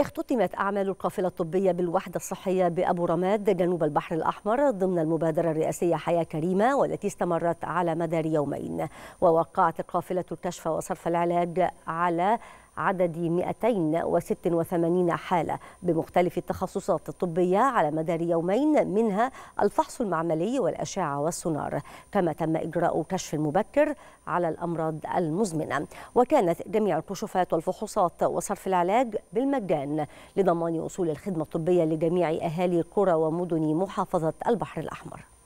اختتمت أعمال القافلة الطبية بالوحدة الصحية بأبو رماد جنوب البحر الأحمر ضمن المبادرة الرئاسية حياة كريمة والتي استمرت على مدار يومين ووقعت القافلة الكشف وصرف العلاج على عدد 286 حالة بمختلف التخصصات الطبية على مدار يومين منها الفحص المعملي والأشعة والسونار كما تم إجراء كشف مبكر على الأمراض المزمنة وكانت جميع الكشوفات والفحوصات وصرف العلاج بالمجان لضمان وصول الخدمة الطبية لجميع أهالي قرى ومدن محافظة البحر الأحمر